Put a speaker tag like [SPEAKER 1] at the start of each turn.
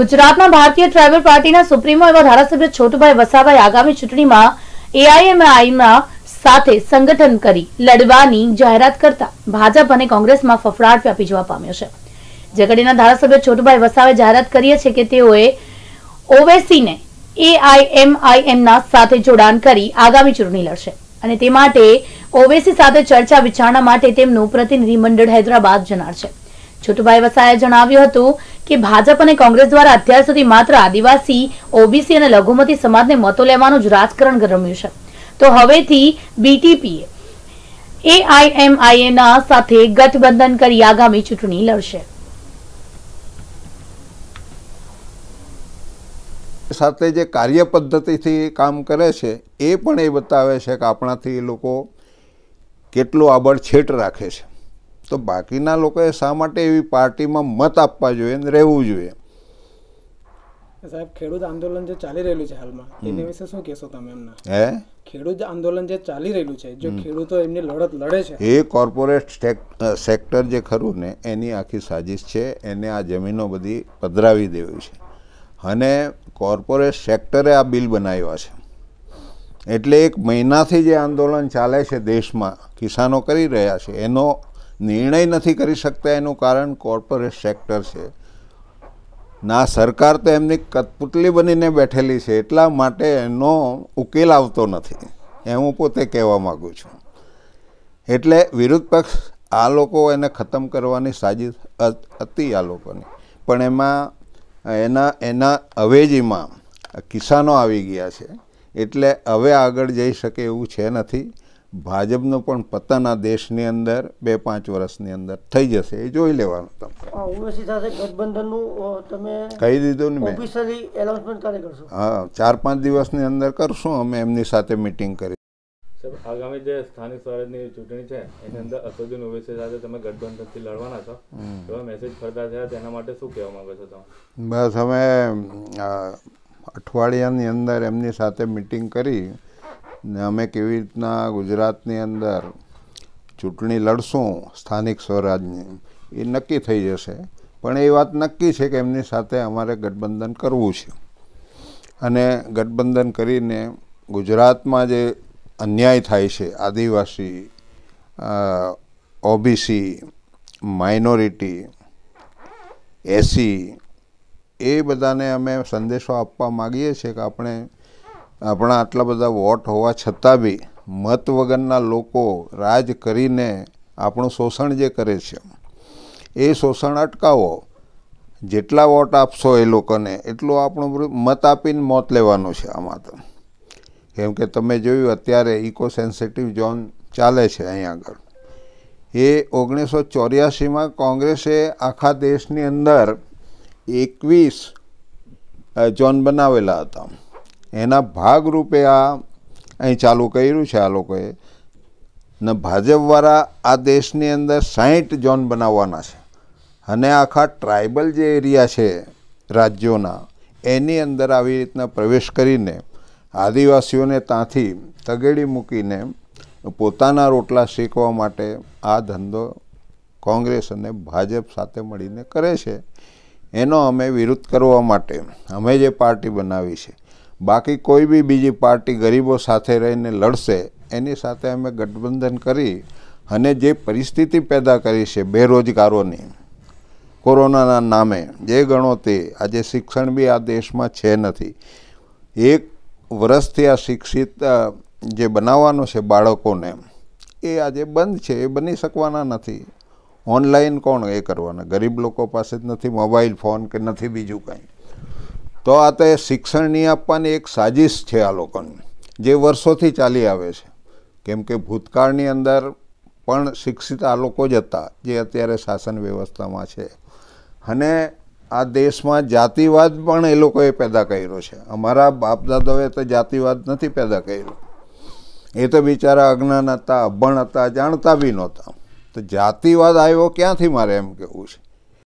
[SPEAKER 1] ગુજરાતના ભારતીય ટ્રાઇબલ પાર્ટીના સુપ્રીમો એવા ધારાસભ્ય છોટુભાઈ વસાવાએ આગામી ચૂંટણીમાં એઆઈએમઆઈમાં સાથે સંગઠન કરી લડવાની જાહેરાત કરતા ભાજપ અને કોંગ્રેસમાં ફફડાટ વ્યાપી જોવા પામ્યો છે ઝઘડીના ધારાસભ્ય છોટુભાઈ વસાવે જાહેરાત કરી છે કે તેઓએ ઓવેસીને એઆઈએમઆઈએમના સાથે જોડાણ કરી આગામી ચૂંટણી લડશે અને તે માટે ઓવેસી સાથે ચર્ચા વિચારણા માટે તેમનું પ્રતિનિધિમંડળ હૈદરાબાદ જનાર છે છોટુભાઈ વસાએ જણાવ્યું હતું કે ભાજપ અને કોંગ્રેસ દ્વારા અત્યાર સુધી માત્ર આદિવાસી ઓબીસી અને લઘુમતી સમાજને મતો લેવાનું જ રાજકારણ રમ્યું છે તો હવેથી બીટીપી એઆઈએમઆઈએના સાથે ગઠબંધન કરી આગામી ચૂંટણી લડશે
[SPEAKER 2] સાથે જે કાર્ય પદ્ધતિથી કામ કરે છે એ પણ એ બતાવે છે કે આપણાથી એ લોકો કેટલું આબળ છેટ રાખે છે તો બાકીના લોકોએ શા માટે એવી પાર્ટીમાં મત આપવા જોઈએ અને રહેવું જોઈએ
[SPEAKER 1] સાહેબ ખેડૂત આંદોલન જે ચાલી રહેલું છે હાલમાં એના વિશે શું કહેશો તમે એમના હે ખેડૂત આંદોલન જે ચાલી રહેલું છે જો ખેડૂતો એમની લડત લડે છે
[SPEAKER 2] એ કોર્પોરેટ સેક્ટર જે ખરું ને એની આખી સાજિશ છે એને આ જમીનો બધી પધરાવી દેવી છે અને કોર્પોરેટ સેક્ટરે આ બિલ બનાવ્યા છે એટલે એક મહિનાથી જે આંદોલન ચાલે છે દેશમાં કિસાનો કરી રહ્યા છે એનો નિર્ણય નથી કરી શકતા એનું કારણ કોર્પોરેટ સેક્ટર છે ના સરકાર તો એમની કટપુતલી બનીને બેઠેલી છે એટલા માટે એનો ઉકેલ આવતો નથી એ હું પોતે કહેવા માગું છું એટલે વિરોધ પક્ષ આ લોકો એને ખતમ કરવાની સાજિશ હતી આ લોકોની પણ એમાં એના એના અવેજીમાં કિસાનો આવી ગયા છે એટલે હવે આગળ જઈ શકે એવું છે નથી ભાજપનો પણ પતન આ દેશની અંદર બે પાંચ વર્ષની અંદર થઈ જશે એ જોઈ લેવાનું તમે ઉર્વશી સાથે ગઠબંધનનું તમે કહી દીધું ને ઓફિશિયલી એનાઉન્સમેન્ટ ક્યારે કરશો હા ચાર પાંચ દિવસની અંદર કરશું અમે એમની સાથે મિટિંગ કરી આગામી જે સ્થાનિક સ્વરાજની ચૂંટણી છે એની અંદર અસદુદ્દીન ઓવેસી સાથે તમે ગઠબંધનથી લડવાના છો તો મેસેજ ફરતા થયા તેના માટે શું કહેવા માંગો છો તમે બસ અમે અઠવાડિયાની અંદર એમની સાથે મિટિંગ કરી ને અમે કેવી રીતના ગુજરાતની અંદર ચૂંટણી લડશું સ્થાનિક સ્વરાજની એ નક્કી થઈ જશે પણ એ વાત નક્કી છે કે એમની સાથે અમારે ગઠબંધન કરવું છે અને ગઠબંધન કરીને ગુજરાતમાં જે અન્યાય થાય છે આદિવાસી ઓબીસી માઇનોરિટી એસી એ બધાને અમે સંદેશો આપવા માગીએ છીએ કે આપણે આપણા આટલા બધા વોટ હોવા છતાં બી મત વગરના લોકો રાજ કરીને આપણું શોષણ જે કરે છે એ શોષણ અટકાવો જેટલા વોટ આપશો એ લોકોને એટલું આપણું મત આપીને મોત લેવાનું છે આમાં તો કેમ કે તમે જોયું અત્યારે ઇકો સેન્સિટિવ ઝોન ચાલે છે અહીં આગળ એ ઓગણીસો ચોર્યાસીમાં કોંગ્રેસે આખા દેશની અંદર એકવીસ ઝોન બનાવેલા હતા એના ભાગરૂપે આ અહીં ચાલુ કર્યું છે આ લોકોએ ને ભાજપવાળા આ દેશની અંદર સાહીઠ ઝોન બનાવવાના છે અને આખા ટ્રાઇબલ જે એરિયા છે રાજ્યોના એની અંદર આવી રીતના પ્રવેશ કરીને આદિવાસીઓને ત્યાંથી તગેડી મૂકીને પોતાના રોટલા શેકવા માટે આ ધંધો કોંગ્રેસ અને ભાજપ સાથે મળીને કરે છે એનો અમે વિરોધ કરવા માટે અમે જે પાર્ટી બનાવી છે બાકી કોઈ બી બીજી પાર્ટી ગરીબો સાથે રહીને લડશે એની સાથે અમે ગઠબંધન કરી અને જે પરિસ્થિતિ પેદા કરી છે બેરોજગારોની કોરોનાના નામે જે ગણો તે આજે શિક્ષણ બી આ દેશમાં છે નથી એક વર્ષથી આ શિક્ષિત જે બનાવવાનું છે બાળકોને એ આજે બંધ છે એ બની શકવાના નથી ઓનલાઈન કોણ એ કરવાના ગરીબ લોકો પાસે જ નથી મોબાઈલ ફોન કે નથી બીજું કંઈ તો આ તો એ શિક્ષણની આપવાની એક સાજિશ છે આ લોકોની જે વર્ષોથી ચાલી આવે છે કેમ કે ભૂતકાળની અંદર પણ શિક્ષિત આ લોકો જ હતા જે અત્યારે શાસન વ્યવસ્થામાં છે અને આ દેશમાં જાતિવાદ પણ એ લોકોએ પેદા કર્યો છે અમારા બાપદાદાઓએ તો જાતિવાદ નથી પેદા કર્યો એ તો બિચારા અજ્ઞાન હતા અભણ હતા જાણતા બી નહોતા તો જાતિવાદ આવ્યો ક્યાંથી મારે એમ કહેવું છે